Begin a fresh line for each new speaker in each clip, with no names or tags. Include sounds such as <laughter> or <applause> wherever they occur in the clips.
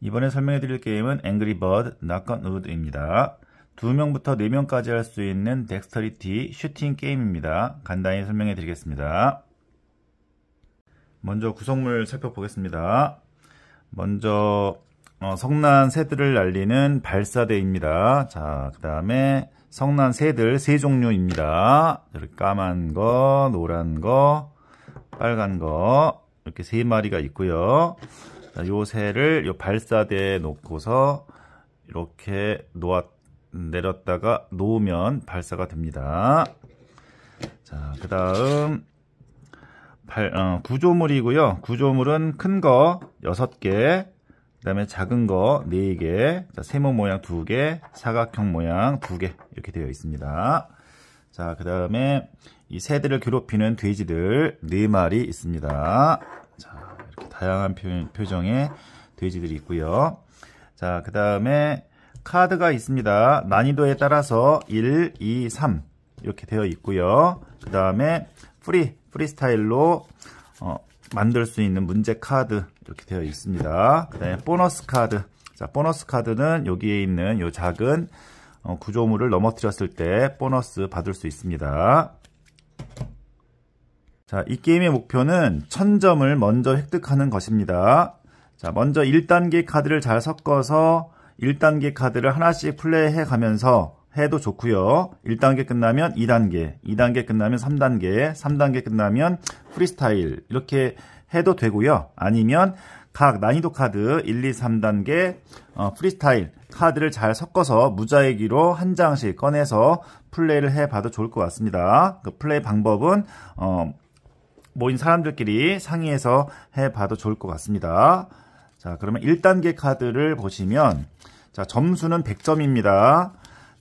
이번에 설명해 드릴 게임은 앵그리 버드 나건 우드입니다. 2명부터 4명까지 할 수 있는 덱스터리티 슈팅 게임입니다. 간단히 설명해 드리겠습니다. 먼저 구성물 살펴보겠습니다. 먼저 어, 성난 새들을 날리는 발사대입니다. 자, 그 다음에 성난 새들 세 종류입니다. 까만 거, 노란 거, 빨간 거 이렇게 세 마리가 있고요. 자, 요 새를 요 발사대에 놓고서 이렇게 놓았 내렸다가 놓으면 발사가 됩니다. 자, 그 다음 어, 구조물이고요. 구조물은 큰 거 6개, 그다음에 작은 거 4개, 세모 모양 2개, 사각형 모양 2개 이렇게 되어 있습니다. 자, 그다음에 이 새들을 괴롭히는 돼지들 4마리 있습니다. 자, 이렇게 다양한 표, 표정의 돼지들이 있고요. 자, 그다음에 카드가 있습니다. 난이도에 따라서 1, 2, 3 이렇게 되어 있고요. 그다음에 프리 프리스타일로 어, 만들 수 있는 문제 카드 이렇게 되어 있습니다. 그 다음에 보너스 카드. 자, 보너스 카드는 여기에 있는 요 작은 어, 구조물을 넘어뜨렸을 때 보너스 받을 수 있습니다. 자, 이 게임의 목표는 1000점을 먼저 획득하는 것입니다. 자, 먼저 1단계 카드를 잘 섞어서 1단계 카드를 하나씩 플레이해 가면서 해도 좋고요. 1단계 끝나면 2단계, 2단계 끝나면 3단계, 3단계 끝나면 프리스타일 이렇게 해도 되고요. 아니면 각 난이도 카드 1, 2, 3단계 어, 프리스타일 카드를 잘 섞어서 무자얘기로 한 장씩 꺼내서 플레이를 해봐도 좋을 것 같습니다. 그 플레이 방법은 어, 모인 사람들끼리 상의해서 해봐도 좋을 것 같습니다. 자 그러면 1단계 카드를 보시면 자 점수는 100점입니다.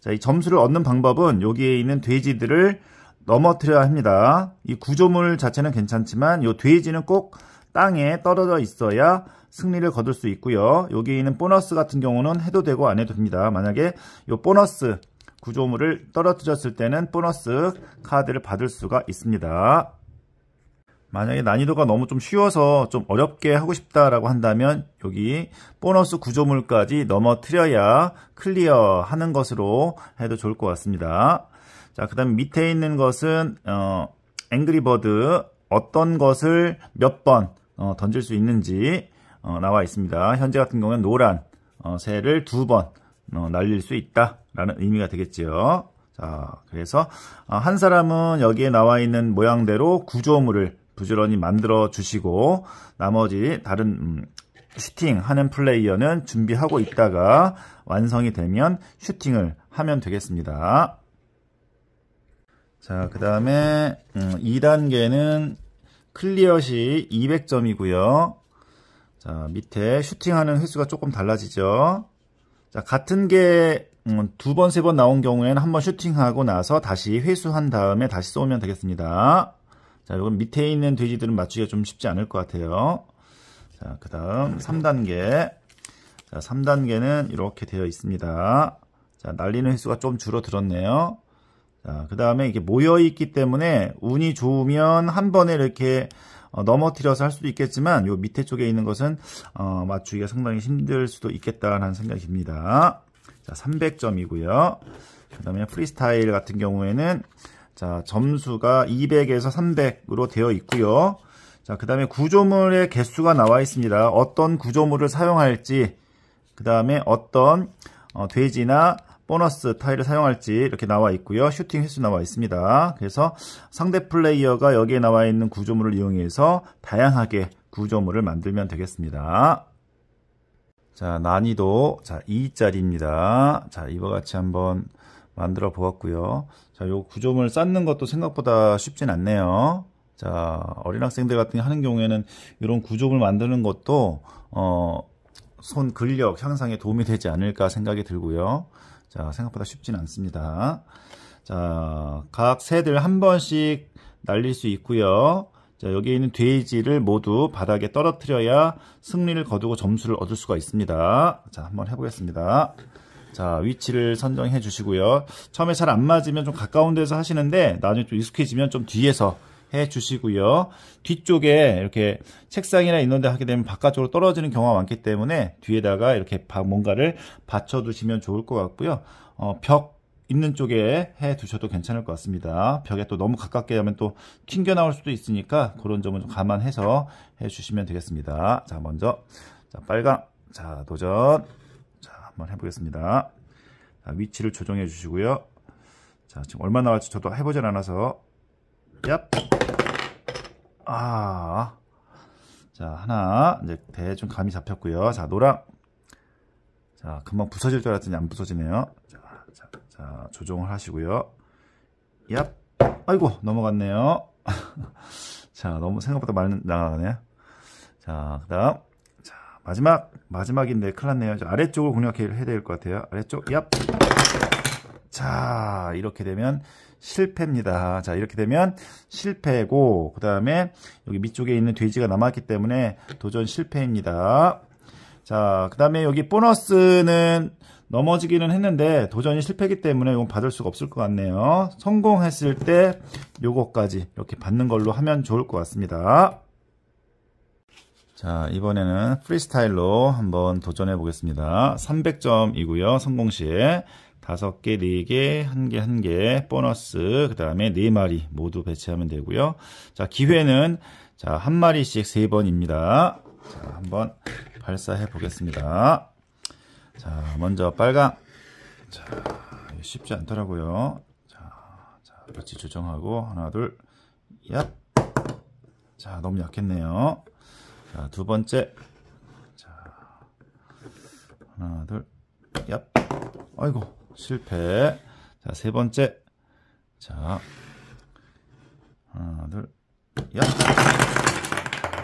자, 이 점수를 얻는 방법은 여기에 있는 돼지들을 넘어뜨려야 합니다. 이 구조물 자체는 괜찮지만 이 돼지는 꼭 땅에 떨어져 있어야 승리를 거둘 수 있고요. 여기 에 있는 보너스 같은 경우는 해도 되고 안 해도 됩니다. 만약에 이 보너스 구조물을 떨어뜨렸을 때는 보너스 카드를 받을 수가 있습니다. 만약에 난이도가 너무 좀 쉬워서 좀 어렵게 하고 싶다라고 한다면 여기 보너스 구조물까지 넘어뜨려야 클리어하는 것으로 해도 좋을 것 같습니다. 자, 그 다음 에 밑에 있는 것은 어, 앵그리버드 어떤 것을 몇번 어, 던질 수 있는지 어, 나와 있습니다. 현재 같은 경우는 노란 어, 새를 두번 어, 날릴 수 있다라는 의미가 되겠지요. 자, 그래서 아, 한 사람은 여기에 나와 있는 모양대로 구조물을 부지런히 만들어 주시고 나머지 다른 음, 슈팅 하는 플레이어는 준비하고 있다가 완성이 되면 슈팅을 하면 되겠습니다. 자, 그 다음에 음, 2단계는 클리어시 200점이고요. 자, 밑에 슈팅하는 횟수가 조금 달라지죠. 자, 같은 게두 음, 번, 세 번 나온 경우에는 한번 슈팅하고 나서 다시 회수한 다음에 다시 쏘면 되겠습니다. 자, 이건 밑에 있는 돼지들은 맞추기가 좀 쉽지 않을 것 같아요. 자, 그 다음 3단계. 자, 3단계는 이렇게 되어 있습니다. 자, 날리는 횟수가 좀 줄어들었네요. 자, 그 다음에 이게 모여있기 때문에 운이 좋으면 한 번에 이렇게 어, 넘어뜨려서 할 수도 있겠지만 요 밑에 쪽에 있는 것은 어, 맞추기가 상당히 힘들 수도 있겠다라는 생각입니다. 자, 300점이고요. 그 다음에 프리스타일 같은 경우에는 자, 점수가 200에서 300으로 되어 있고요. 자, 그 다음에 구조물의 개수가 나와 있습니다. 어떤 구조물을 사용할지, 그 다음에 어떤 어, 돼지나 보너스 타일을 사용할지 이렇게 나와 있고요. 슈팅 횟수 나와 있습니다. 그래서 상대 플레이어가 여기에 나와 있는 구조물을 이용해서 다양하게 구조물을 만들면 되겠습니다. 자, 난이도 자 2짜리입니다. 자, 이와 같이 한번 만들어 보았고요. 자, 요 구조물 쌓는 것도 생각보다 쉽진 않네요. 자, 어린 학생들 같은 하는 경우에는 이런 구조물 만드는 것도 어, 손 근력 향상에 도움이 되지 않을까 생각이 들고요. 자, 생각보다 쉽진 않습니다. 자, 각 새들 한 번씩 날릴 수 있고요. 자, 여기에 있는 돼지를 모두 바닥에 떨어뜨려야 승리를 거두고 점수를 얻을 수가 있습니다. 자, 한번 해보겠습니다. 자, 위치를 선정해 주시고요. 처음에 잘 안 맞으면 좀 가까운 데서 하시는데 나중에 좀 익숙해지면 좀 뒤에서 해 주시고요. 뒤쪽에 이렇게 책상이나 이런 데 하게 되면 바깥쪽으로 떨어지는 경우가 많기 때문에 뒤에다가 이렇게 뭔가를 받쳐 두시면 좋을 것 같고요. 어, 벽 있는 쪽에 해 두셔도 괜찮을 것 같습니다. 벽에 또 너무 가깝게 하면 또 튕겨 나올 수도 있으니까 그런 점은 좀 감안해서 해 주시면 되겠습니다. 자, 먼저 자, 빨강. 자, 도전. 한번 해보겠습니다. 자, 위치를 조정해 주시고요. 자, 지금 얼마 나왔지 저도 해보질 않아서. 얍! 아. 자, 하나. 이제 대충 감이 잡혔고요. 자, 노랑. 자, 금방 부서질 줄 알았더니 안 부서지네요. 자, 자, 자 조정을 하시고요. 얍! 아이고, 넘어갔네요. <laughs> 자, 너무 생각보다 많이 나가네요. 자, 그 다음. 마지막 마지막인데 큰일 났네요. 아래쪽을 공략해야 될 것 같아요. 아래쪽 얍. 자 이렇게 되면 실패입니다. 자 이렇게 되면 실패고 그 다음에 여기 밑쪽에 있는 돼지가 남았기 때문에 도전 실패입니다. 자 그 다음에 여기 보너스는 넘어지기는 했는데 도전이 실패기 때문에 이건 받을 수가 없을 것 같네요. 성공했을 때 요거까지 이렇게 받는 걸로 하면 좋을 것 같습니다. 자, 이번에는 프리스타일로 한번 도전해 보겠습니다. 300점이고요. 성공 시에 5개, 4개, 1개, 1개, 보너스, 그 다음에 4마리 모두 배치하면 되고요. 자, 기회는 자, 한 마리씩 3번입니다. 자, 한번 발사해 보겠습니다. 자, 먼저 빨강. 자, 쉽지 않더라고요. 자, 자, 위치 조정하고 하나, 둘, 얍. 자, 너무 약했네요. 자, 두 번째. 자, 하나, 둘, 얍. 아이고, 실패. 자, 세 번째. 자, 하나, 둘, 얍.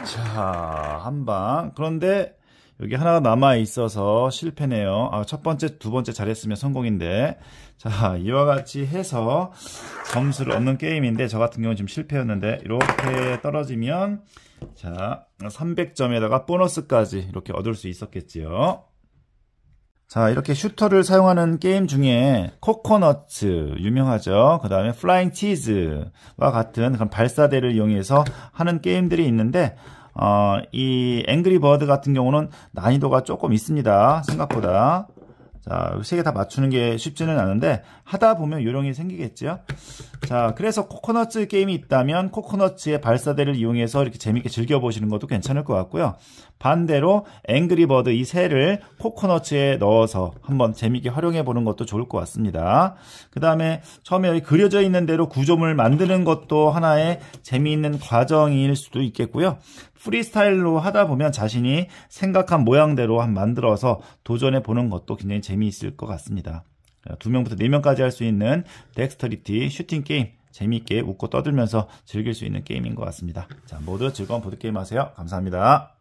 자, 한 방. 그런데 여기 하나가 남아 있어서 실패네요. 아, 첫 번째, 두 번째 잘했으면 성공인데. 자, 이와 같이 해서 점수를 얻는 게임인데, 저 같은 경우는 지금 실패였는데, 이렇게 떨어지면, 자, 300점에다가 보너스까지 이렇게 얻을 수 있었겠지요. 자, 이렇게 슈터를 사용하는 게임 중에 코코넛 유명하죠. 그 다음에 플라잉 치즈와 같은 그런 발사대를 이용해서 하는 게임들이 있는데, 어, 이 앵그리 버드 같은 경우는 난이도가 조금 있습니다. 생각보다. 자, 세개 다 맞추는 게 쉽지는 않은데 하다 보면 요령이 생기겠죠. 자, 그래서 코코넛 게임이 있다면 코코넛의 발사대를 이용해서 이렇게 재밌게 즐겨보시는 것도 괜찮을 것 같고요. 반대로 앵그리버드 이 새를 코코넛에 넣어서 한번 재밌게 활용해 보는 것도 좋을 것 같습니다. 그 다음에 처음에 여기 그려져 있는 대로 구조물 만드는 것도 하나의 재미있는 과정일 수도 있겠고요. 프리스타일로 하다 보면 자신이 생각한 모양대로 한 만들어서 도전해 보는 것도 굉장히 재미있을 것 같습니다. 어, 두명부터네명까지 할 수 있는 덱스터리티 슈팅 게임 재미있게 웃고 떠들면서 즐길 수 있는 게임인 것 같습니다. 자, 모두 즐거운 보드게임 하세요. 감사합니다.